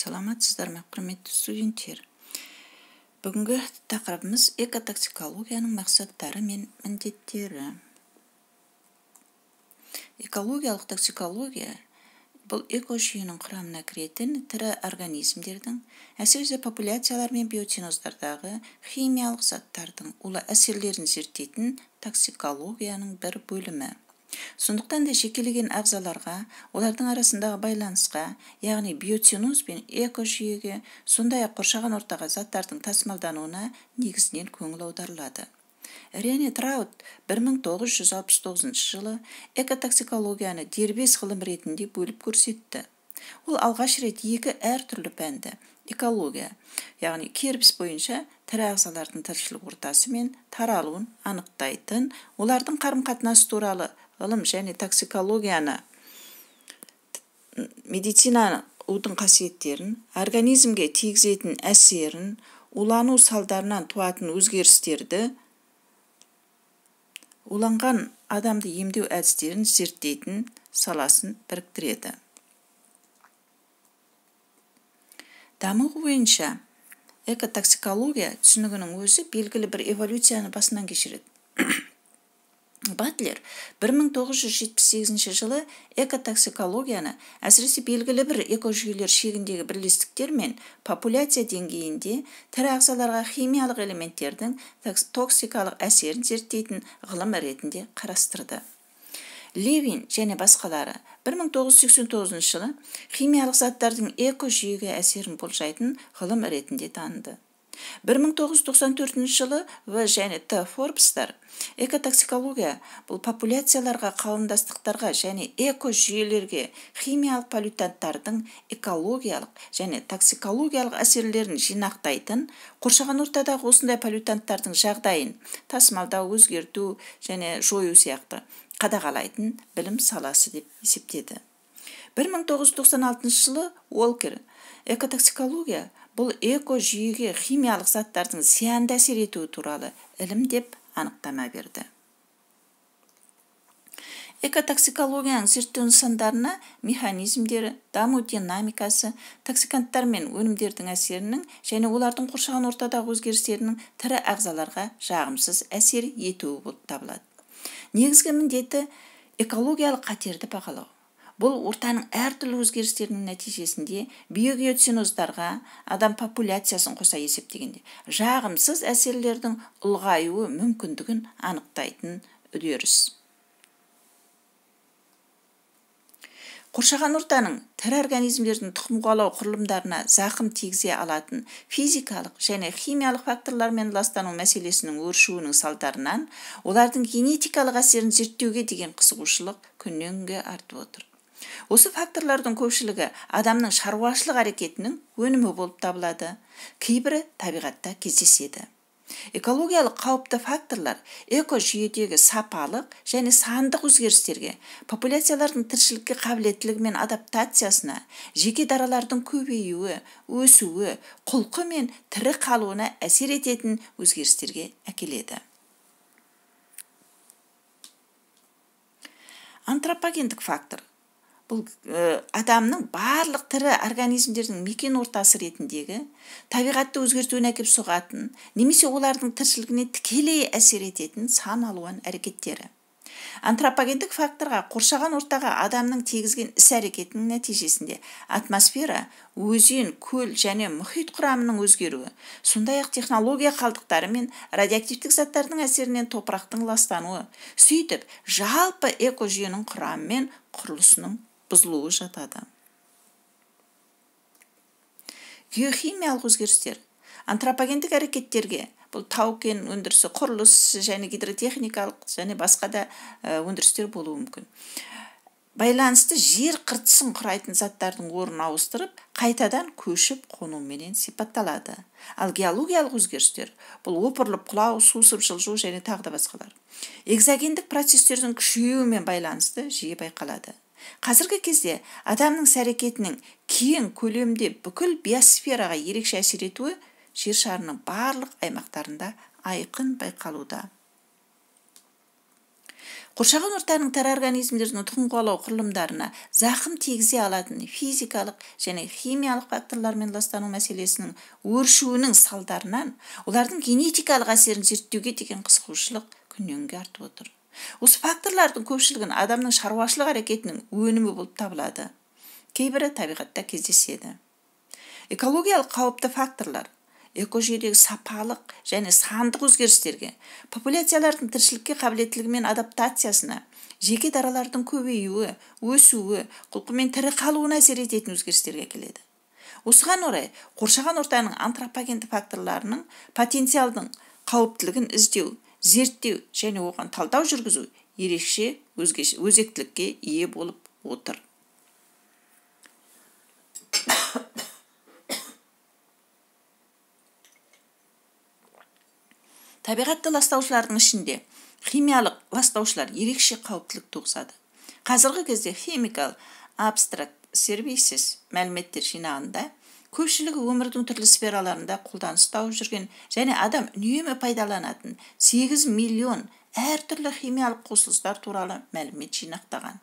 саламатсыздар ма құрметті студенттер бүгінгі тақырыбымыз экотоксикологияның мақсаттары мен міндеттері экологиялық токсикология бұл экожүйенің құрамына кіретін тірі организмдердің әсіресе популяциялар мен биотеноздардағы химиялық заттардың улы әсерлерін зерттейтін токсикологияның бір бөлімі сондықтан да шекелеген ағзаларға олардың арасындағы байланысқа яғни биоциноз бен жүйеге, сондай қоршаған ортаға заттардың тасымалдануына негізінен көңіл аударылады рене траут 1969 жылы экотоксикологияны дербес ғылым ретінде бөліп көрсетті ол алғаш рет екі әртүрлі пәнді экология яғни керпіс бойынша тірі ағзалардың тіршілік ортасы мен таралуын анықтайтын олардың қарым қатынасы туралы ғылым және токсикологияны медицина удың қасиеттерін организмге тигізетін әсерін улану салдарынан туатын өзгерістерді уланған адамды емдеу әдістерін зерттейтін саласын біріктіреді даму бойынша экотоксикология түсінігінің өзі белгілі бір эволюцияны басынан кешіреді батлер 1978 жылы экотоксикологияны әсіресе белгілі бір экожүйелер шегіндегі бірлестіктер мен популяция деңгейінде тірі ағзаларға химиялық элементтердің токсикалық әсерін зерттейтін ғылым ретінде қарастырды левин және басқалары 1989 жылы химиялық заттардың экожүйеге әсерін болжайтын ғылым ретінде таныды 1994 жылы в және т форбстар экотоксикология бұл популяцияларға қауымдастықтарға және экожүйелерге химиялық полютанттардың экологиялық және токсикологиялық әсерлерін жинақтайтын қоршаған ортадағы осындай полютанттардың жағдайын тасымалдау өзгерту және жою сияқты қадағалайтын білім саласы деп есептеді 1996 жылы Уолкер экотоксикология бұл экожүйеге химиялық заттардың зиянды әсер етуі туралы ілім деп анықтама берді экотоксикологияның зерттеу нысандарына механизмдері даму динамикасы токсиканттар мен өнімдердің әсерінің және олардың қоршаған ортадағы өзгерістерінің тірі ағзаларға жағымсыз әсер етуі болып табылады негізгі міндеті экологиялық қатерді бағалау бұл ортаның әртүрлі өзгерістерінің нәтижесінде биогеоценоздарға адам популяциясын қоса есептегенде жағымсыз әсерлердің ұлғаюы мүмкіндігін анықтайтын үдеріс қоршаған ортаның тірі организмдердің тұқым құрылымдарына зақым тигізе алатын физикалық және химиялық факторлармен ластану мәселесінің өршуінің салдарынан олардың генетикалық әсерін зерттеуге деген қызығушылық күннен күнге артып отыр осы факторлардың көпшілігі адамның шаруашылық әрекетінің өнімі болып табылады кейбірі табиғатта кездеседі экологиялық қауіпті факторлар экожүйедегі сапалық және сандық өзгерістерге популяциялардың тіршілікке қабілеттілігі мен адаптациясына жеке даралардың көбеюі өсуі құлқы мен тірі қалуына әсер ететін өзгерістерге әкеледі антропогендік фактор бұл ә, адамның барлық тірі организмдердің мекен ортасы ретіндегі табиғатты өзгертуіне әкеп соғатын немесе олардың тіршілігіне тікелей әсер ететін сан алуан әрекеттері антропогендік факторға қоршаған ортаға адамның тегізген іс әрекетінің нәтижесінде атмосфера өзен көл және мұхит құрамының өзгеруі сондай ақ технология қалдықтары мен радиоактивтік заттардың әсерінен топырақтың ластануы сөйтіп жалпы экожүйенің құрамы мен құрылысының бұзылуы жатады геохимиялық өзгерістер антропогендік әрекеттерге бұл тау кен өндірісі құрылыс және гидротехникалық және басқа да э, өндірістер болуы мүмкін байланысты жер қыртысын құрайтын заттардың орнын ауыстырып қайтадан көшіп қонуменен сипатталады ал геологиялық өзгерістер бұл опырылып құлау сусып жылжу және тағы да басқалар экзогендік процестердің күшеюімен байланысты жиі байқалады қазіргі кезде адамның сәрекетінің кейін кең көлемде бүкіл биосфераға ерекше әсер етуі жер шарының барлық аймақтарында айқын байқалуда қоршаған ортаның тірі организмдердің қуалау құрылымдарына зақым тегізе алатын физикалық және химиялық факторлармен ластану мәселесінің өршуінің салдарынан олардың генетикалық әсерін зерттеуге деген қызығушылық күннен күнге артып отыр осы факторлардың көпшілігін адамның шаруашылық әрекетінің өнімі болып табылады кейбірі табиғатта кездеседі экологиялық қауіпті факторлар экожүйедегі сапалық және сандық өзгерістерге популяциялардың тіршілікке қабілеттілігі мен адаптациясына жеке даралардың көбеюі өсуі құлқы мен тірі қалуына әсер ететін өзгерістерге келеді осыған орай қоршаған ортаның антропогенді факторларының потенциалдың қауіптілігін іздеу зерттеу және оған талдау жүргізу ерекше өзектілікке ие болып отыр табиғатты ластаушылардың ішінде химиялық ластаушылар ерекше қауіптілік туғызады қазіргі кезде химикал абстракт сервисес мәліметтер жинағында көпшілігі өмірдің түрлі сфераларында қолданыста тауып жүрген және адам үнемі пайдаланатын 8 миллион әртүрлі химиялық қосылыстар туралы мәлімет жинақтаған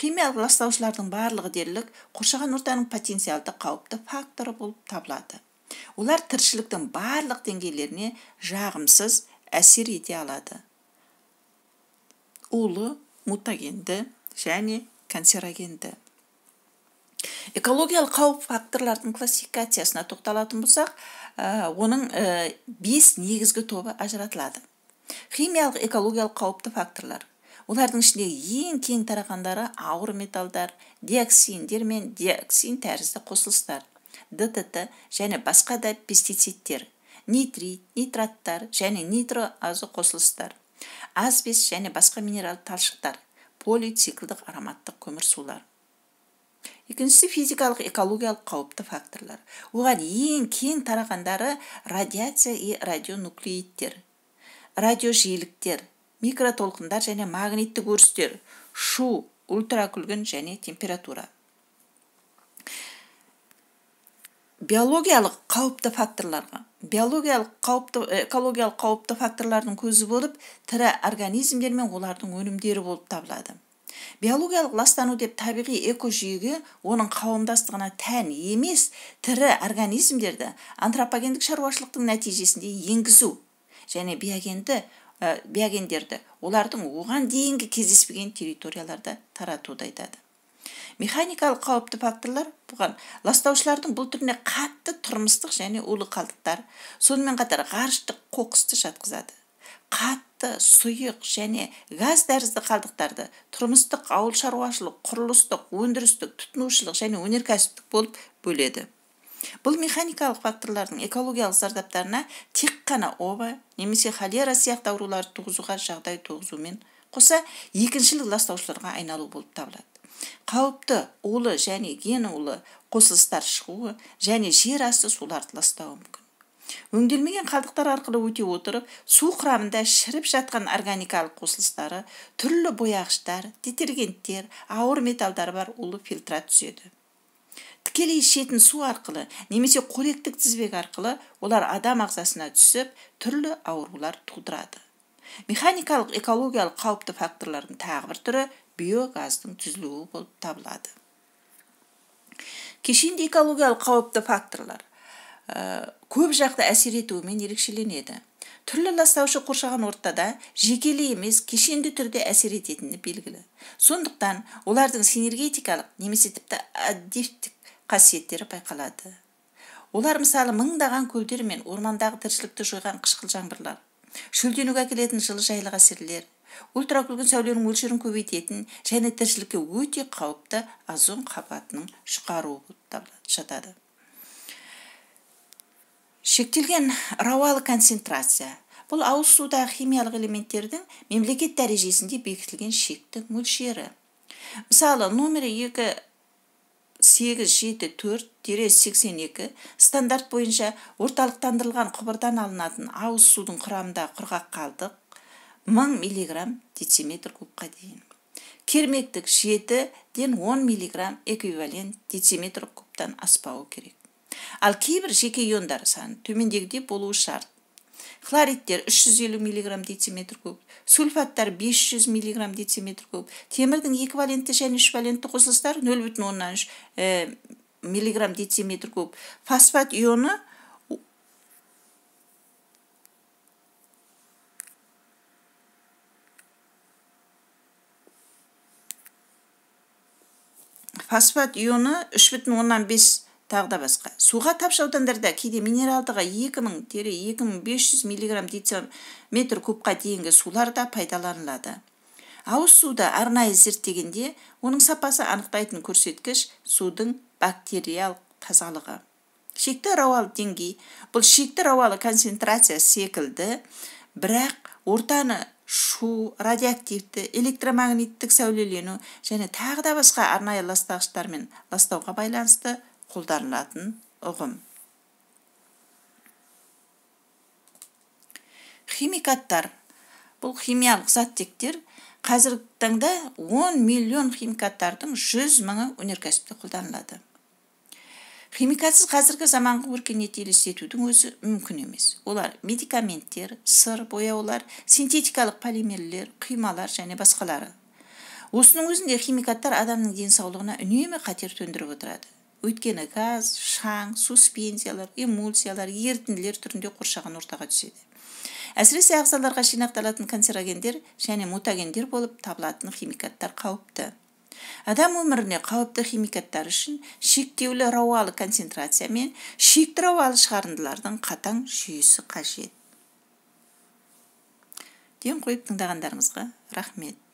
химиялық ластаушылардың барлығы дерлік қоршаған ортаның потенциалды қауіпті факторы болып табылады олар тіршіліктің барлық деңгейлеріне жағымсыз әсер ете алады улы мутагенді және канцерогенді экологиялық қауіп факторлардың классификациясына тоқталатын болсақ э, оның ә, бес негізгі тобы ажыратылады химиялық экологиялық қауіпті факторлар олардың ішіндегі ең кең тарағандары ауыр металдар диоксиндер мен диоксин тәрізді қосылыстар дтт және басқа да пестицидтер нитрит нитраттар және нитроазо қосылыстар асбест және басқа минералды талшықтар полициклдік ароматтық көмірсулар екіншісі физикалық экологиялық қауіпті факторлар оған ең кең тарағандары радиация и радионуклеидтер радиожиіліктер микротолқындар және магниттік өрістер шу ультракүлгін және температура биологиялық қауіпті факторларға биологиялық қауіпті экологиялық қауіпті факторлардың көзі болып тірі организмдер мен олардың өнімдері болып табылады биологиялық ластану деп табиғи экожүйеге оның қауымдастығына тән емес тірі организмдерді антропогендік шаруашылықтың нәтижесінде енгізу және биогенді ә, биогендерді олардың оған дейінгі кездеспеген территорияларда таратуды айтады механикалық қауіпті факторлар бұған ластаушылардың бұл түріне қатты тұрмыстық және улы қалдықтар сонымен қатар ғарыштық қоқысты жатқызады қатты сұйық және газ тәрізді қалдықтарды тұрмыстық ауыл шаруашылық құрылыстық өндірістік тұтынушылық және өнеркәсіптік болып бөледі бұл механикалық факторлардың экологиялық зардаптарына тек қана оба немесе холера сияқты ауруларды туғызуға жағдай туғызумен қоса екіншілік ластаушыларға айналу болып табылады қауіпті улы және улы қосылыстар шығуы және жер асты суларды ластауы мүмкін өңделмеген қалдықтар арқылы өте отырып су құрамында шіріп жатқан органикалық қосылыстары түрлі бояғыштар детергенттер ауыр металдар бар улы фильтрат түседі. тікелей ішетін су арқылы немесе қоректік тізбек арқылы олар адам ағзасына түсіп түрлі аурулар тудырады механикалық экологиялық қауіпті факторлардың тағы бір түрі биогаздың түзілуі болып табылады кешенді экологиялық қауіпті факторлар ә, көп жақты әсер етуімен ерекшеленеді түрлі ластаушы қоршаған ортада жекелей емес кешенді түрде әсер ететіні белгілі сондықтан олардың синергетикалық немесе тіпті аддивтік қасиеттері байқалады олар мысалы мыңдаған көлдер мен ормандағы тіршілікті жойған қышқыл жаңбырлар шөлденуге әкелетін жылыжайлық әсерлер ультракүлгін сәуленің мөлшерін көбейтетін және тіршілікке өте қауіпті озон қабатының жұқаруы болып жатады шектелген рауалы концентрация бұл ауыз судағы химиялық элементтердің мемлекет дәрежесінде бекітілген шекті мөлшері мысалы номері төрт 874 сексен 82 стандарт бойынша орталықтандырылған құбырдан алынатын ауыз судың құрамында құрғақ қалдық мың миллиграмм дециметр кубқа дейін кермектік жетіден ден 10 миллиграмм эквивалент дециметр кубтан аспауы керек ал кейбір жеке иондар саны төмендегідей болуы шарт хлоридтер 350 мг дециметр куб сульфаттар 500 мг дециметр куб темірдің екі валентті және үш валентті қосылыстары нөл бүтін э, миллиграмм дециметр куб фосфат ионы фосфат ионы үш бүтін оннан тағы да басқа суға тапшы аудандарда кейде минералдығы 2000 2500 миллиграмм метр кубқа дейінгі сулар да пайдаланылады ауыз суды арнайы зерттегенде оның сапасы анықтайтын көрсеткіш судың бактериялық тазалығы шекті рауалы деңгей бұл шекті рауалы концентрация секілді бірақ ортаны шу радиоактивті электромагниттік сәулелену және тағы да басқа арнайы ластағыштармен ластауға байланысты қолданылатын ұғым химикаттар бұл химиялық заттектер қазіргі таңда 10 миллион химикаттардың 100 мыңы өнеркәсіпте қолданылады химикатсыз қазіргі заманғы өркениетті елестетудің өзі мүмкін емес олар медикаменттер сыр бояулар синтетикалық полимерлер құймалар және басқалары осының өзінде химикаттар адамның денсаулығына үнемі қатер төндіріп отырады өйткені газ шаң суспензиялар эмульсиялар ерітінділер түрінде қоршаған ортаға түседі әсіресе ағзаларға жинақталатын канцерогендер және мутагендер болып табылатын химикаттар қауіпті адам өміріне қауіпті химикаттар үшін шектеулі рауалы концентрация мен шекті рауалы шығарындылардың қатаң жүйесі қажет ден қойып тыңдағандарыңызға рахмет